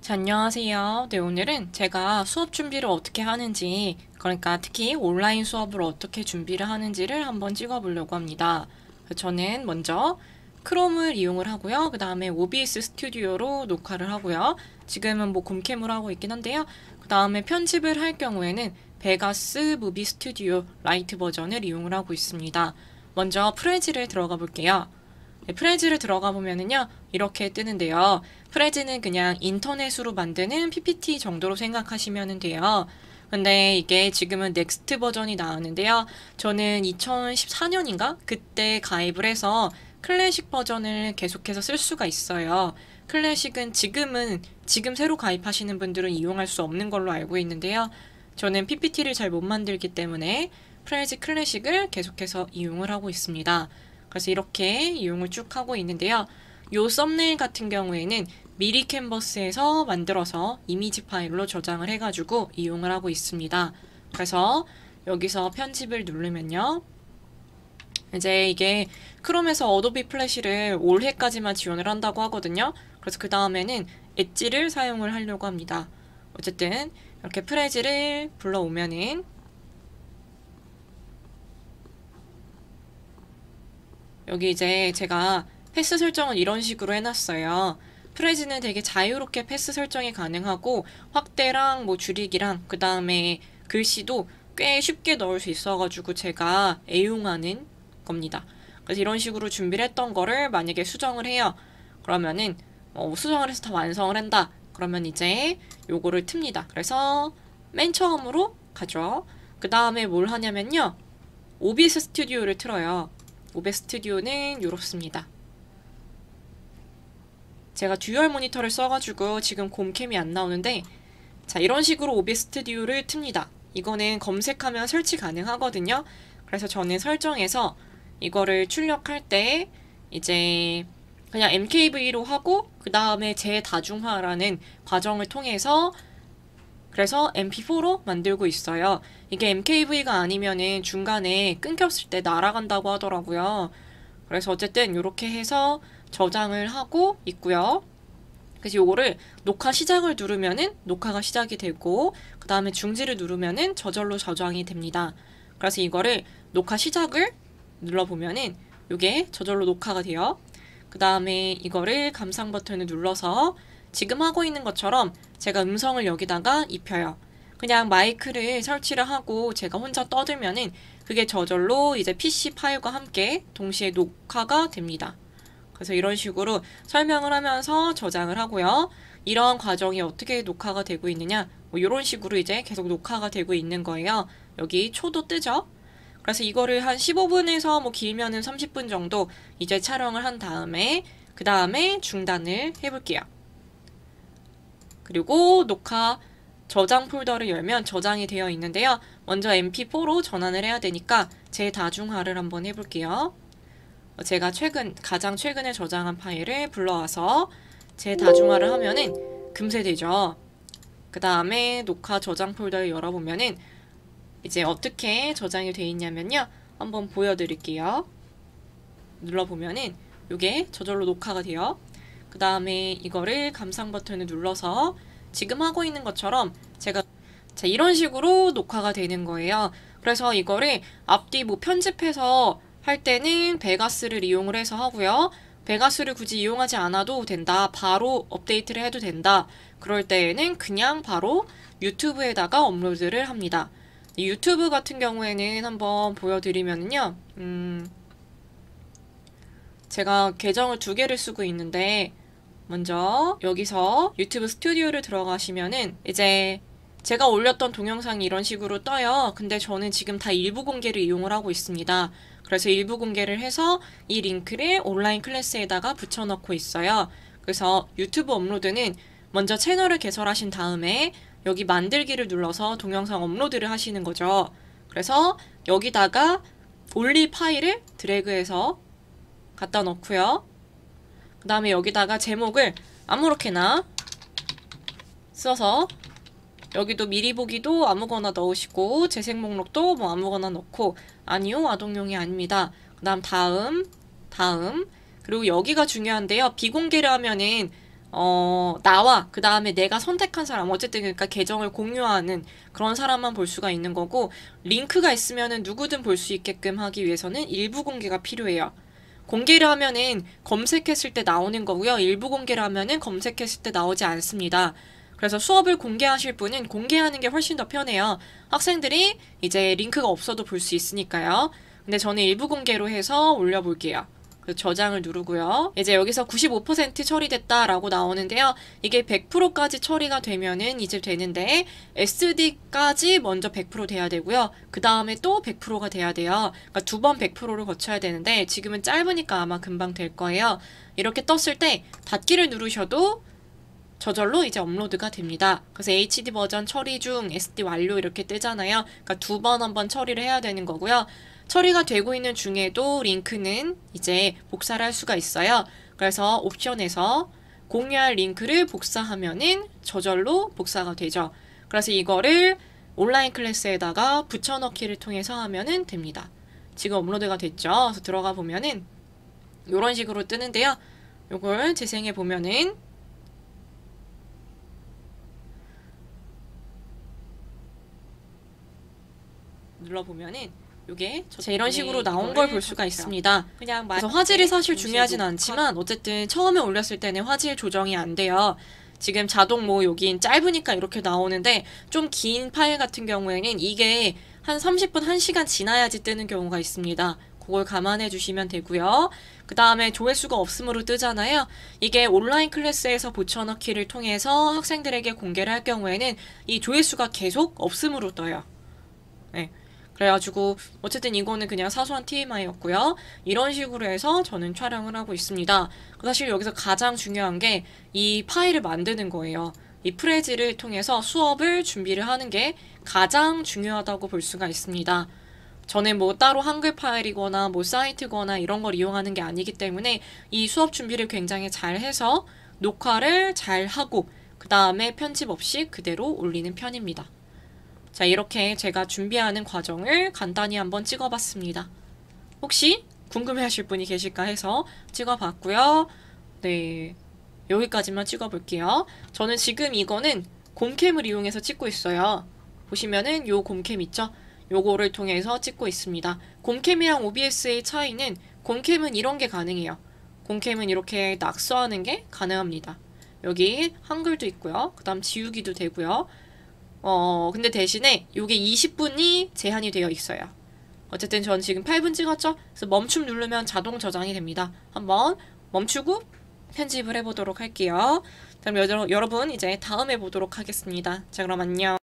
자, 안녕하세요. 네, 오늘은 제가 수업 준비를 어떻게 하는지, 그러니까 특히 온라인 수업을 어떻게 준비를 하는지를 한번 찍어 보려고 합니다. 저는 먼저 크롬을 이용을 하고요. 그 다음에 OBS 스튜디오로 녹화를 하고요. 지금은 뭐 곰캠으로 하고 있긴 한데요. 그 다음에 편집을 할 경우에는 베가스 무비 스튜디오 라이트 버전을 이용을 하고 있습니다. 먼저 프레지를 들어가 볼게요. 네, 프레즈를 들어가 보면은요 이렇게 뜨는데요 프레즈는 그냥 인터넷으로 만드는 PPT 정도로 생각하시면 돼요 근데 이게 지금은 넥스트 버전이 나왔는데요 저는 2014년인가 그때 가입을 해서 클래식 버전을 계속해서 쓸 수가 있어요 클래식은 지금은 지금 새로 가입하시는 분들은 이용할 수 없는 걸로 알고 있는데요 저는 PPT를 잘 못 만들기 때문에 프레즈 클래식을 계속해서 이용을 하고 있습니다 그래서 이렇게 이용을 쭉 하고 있는데요. 요 썸네일 같은 경우에는 미리 캔버스에서 만들어서 이미지 파일로 저장을 해가지고 이용을 하고 있습니다. 그래서 여기서 편집을 누르면요. 이제 이게 크롬에서 어도비 플래시를 올해까지만 지원을 한다고 하거든요. 그래서 그 다음에는 엣지를 사용을 하려고 합니다. 어쨌든 이렇게 프레지를 불러오면은 여기 이제 제가 패스 설정을 이런 식으로 해놨어요. 프레지는 되게 자유롭게 패스 설정이 가능하고 확대랑 뭐 줄이기랑 그 다음에 글씨도 꽤 쉽게 넣을 수 있어가지고 제가 애용하는 겁니다. 그래서 이런 식으로 준비를 했던 거를 만약에 수정을 해요. 그러면은 어, 수정을 해서 다 완성을 한다. 그러면 이제 요거를 틉니다. 그래서 맨 처음으로 가죠. 그 다음에 뭘 하냐면요. OBS 스튜디오를 틀어요. 오베 스튜디오는 요렇습니다. 제가 듀얼 모니터를 써가지고 지금 곰캠이 안 나오는데 자 이런 식으로 오비 스튜디오를 틉니다. 이거는 검색하면 설치 가능하거든요. 그래서 저는 설정에서 이거를 출력할 때 이제 그냥 MKV로 하고 그 다음에 재다중화라는 과정을 통해서 그래서 MP4로 만들고 있어요. 이게 MKV가 아니면은 중간에 끊겼을 때 날아간다고 하더라고요. 그래서 어쨌든 이렇게 해서 저장을 하고 있고요. 그래서 요거를 녹화 시작을 누르면은 녹화가 시작이 되고 그 다음에 중지를 누르면은 저절로 저장이 됩니다. 그래서 이거를 녹화 시작을 눌러보면은 요게 저절로 녹화가 돼요. 그 다음에 이거를 감상 버튼을 눌러서 지금 하고 있는 것처럼 제가 음성을 여기다가 입혀요. 그냥 마이크를 설치를 하고 제가 혼자 떠들면은 그게 저절로 이제 PC 파일과 함께 동시에 녹화가 됩니다. 그래서 이런 식으로 설명을 하면서 저장을 하고요. 이런 과정이 어떻게 녹화가 되고 있느냐 뭐 이런 식으로 이제 계속 녹화가 되고 있는 거예요. 여기 초도 뜨죠? 그래서 이거를 한 15분에서 뭐 길면은 30분 정도 이제 촬영을 한 다음에 그 다음에 중단을 해볼게요. 그리고 녹화 저장 폴더를 열면 저장이 되어 있는데요. 먼저 mp4로 전환을 해야 되니까 제다중화를 한번 해볼게요. 제가 최근 가장 최근에 저장한 파일을 불러와서 제다중화를 하면은 금세 되죠. 그 다음에 녹화 저장 폴더를 열어보면은 이제 어떻게 저장이 되어 있냐면요. 한번 보여드릴게요. 눌러보면은 이게 저절로 녹화가 돼요. 그 다음에 이거를 감상 버튼을 눌러서 지금 하고 있는 것처럼 제가 자, 이런 식으로 녹화가 되는 거예요. 그래서 이거를 앞뒤 뭐 편집해서 할 때는 베가스를 이용을 해서 하고요. 베가스를 굳이 이용하지 않아도 된다. 바로 업데이트를 해도 된다. 그럴 때에는 그냥 바로 유튜브에다가 업로드를 합니다. 유튜브 같은 경우에는 한번 보여드리면요. 음, 제가 계정을 두 개를 쓰고 있는데 먼저 여기서 유튜브 스튜디오를 들어가시면은 이제 제가 올렸던 동영상이 이런 식으로 떠요. 근데 저는 지금 다 일부 공개를 이용을 하고 있습니다. 그래서 일부 공개를 해서 이 링크를 온라인 클래스에다가 붙여넣고 있어요. 그래서 유튜브 업로드는 먼저 채널을 개설하신 다음에 여기 만들기를 눌러서 동영상 업로드를 하시는 거죠. 그래서 여기다가 올릴 파일을 드래그해서 갖다 넣고요. 그 다음에 여기다가 제목을 아무렇게나 써서 여기도 미리 보기도 아무거나 넣으시고 재생 목록도 뭐 아무거나 넣고 아니요 아동용이 아닙니다. 그 다음 다음 다음 그리고 여기가 중요한데요. 비공개를 하면은 어, 나와 그 다음에 내가 선택한 사람 어쨌든 그러니까 계정을 공유하는 그런 사람만 볼 수가 있는 거고 링크가 있으면 누구든 볼 수 있게끔 하기 위해서는 일부 공개가 필요해요. 공개를 하면은 검색했을 때 나오는 거고요. 일부 공개를 하면은 검색했을 때 나오지 않습니다. 그래서 수업을 공개하실 분은 공개하는 게 훨씬 더 편해요. 학생들이 이제 링크가 없어도 볼 수 있으니까요. 근데 저는 일부 공개로 해서 올려볼게요. 그 저장을 누르고요. 이제 여기서 95% 처리됐다라고 나오는데요. 이게 100%까지 처리가 되면은 이제 되는데 SD까지 먼저 100% 돼야 되고요. 그 다음에 또 100%가 돼야 돼요. 그러니까 두 번 100%를 거쳐야 되는데 지금은 짧으니까 아마 금방 될 거예요. 이렇게 떴을 때 닫기를 누르셔도 저절로 이제 업로드가 됩니다. 그래서 HD 버전 처리 중, SD 완료 이렇게 뜨잖아요. 그러니까 두 번 한 번 처리를 해야 되는 거고요. 처리가 되고 있는 중에도 링크는 이제 복사를 할 수가 있어요. 그래서 옵션에서 공유할 링크를 복사하면은 저절로 복사가 되죠. 그래서 이거를 온라인 클래스에다가 붙여넣기를 통해서 하면은 됩니다. 지금 업로드가 됐죠. 그래서 들어가 보면은 이런 식으로 뜨는데요. 이걸 재생해 보면은 눌러보면은 요게 자 이런 식으로 나온 걸 볼 수가 있습니다. 그냥 그래서 화질이 사실 중요하진 않지만 어쨌든 처음에 올렸을 때는 화질 조정이 안 돼요. 지금 자동 뭐 여긴 짧으니까 이렇게 나오는데 좀 긴 파일 같은 경우에는 이게 한 30분, 1시간 지나야지 뜨는 경우가 있습니다. 그걸 감안해 주시면 되고요. 그 다음에 조회수가 없음으로 뜨잖아요. 이게 온라인 클래스에서 붙여넣기를 통해서 학생들에게 공개를 할 경우에는 이 조회수가 계속 없음으로 떠요. 네. 그래가지고 어쨌든 이거는 그냥 사소한 TMI였고요. 이런 식으로 해서 저는 촬영을 하고 있습니다. 그 사실 여기서 가장 중요한 게 이 파일을 만드는 거예요. 이 프레지를 통해서 수업을 준비를 하는 게 가장 중요하다고 볼 수가 있습니다. 저는 뭐 따로 한글 파일이거나 뭐 사이트거나 이런 걸 이용하는 게 아니기 때문에 이 수업 준비를 굉장히 잘 해서 녹화를 잘 하고 그 다음에 편집 없이 그대로 올리는 편입니다. 자 이렇게 제가 준비하는 과정을 간단히 한번 찍어봤습니다. 혹시 궁금해하실 분이 계실까 해서 찍어봤고요. 네 여기까지만 찍어볼게요. 저는 지금 이거는 곰캠을 이용해서 찍고 있어요. 보시면은 요 곰캠 있죠? 요거를 통해서 찍고 있습니다. 곰캠이랑 OBS의 차이는 곰캠은 이런 게 가능해요. 곰캠은 이렇게 낙서하는 게 가능합니다. 여기 한글도 있고요. 그 다음 지우기도 되고요. 어, 어, 근데 대신에 요게 20분이 제한이 되어 있어요. 어쨌든 전 지금 8분 찍었죠? 그래서 멈춤 누르면 자동 저장이 됩니다. 한번 멈추고 편집을 해보도록 할게요. 그럼 여, 여러분 이제 다음에 보도록 하겠습니다. 자, 그럼 안녕.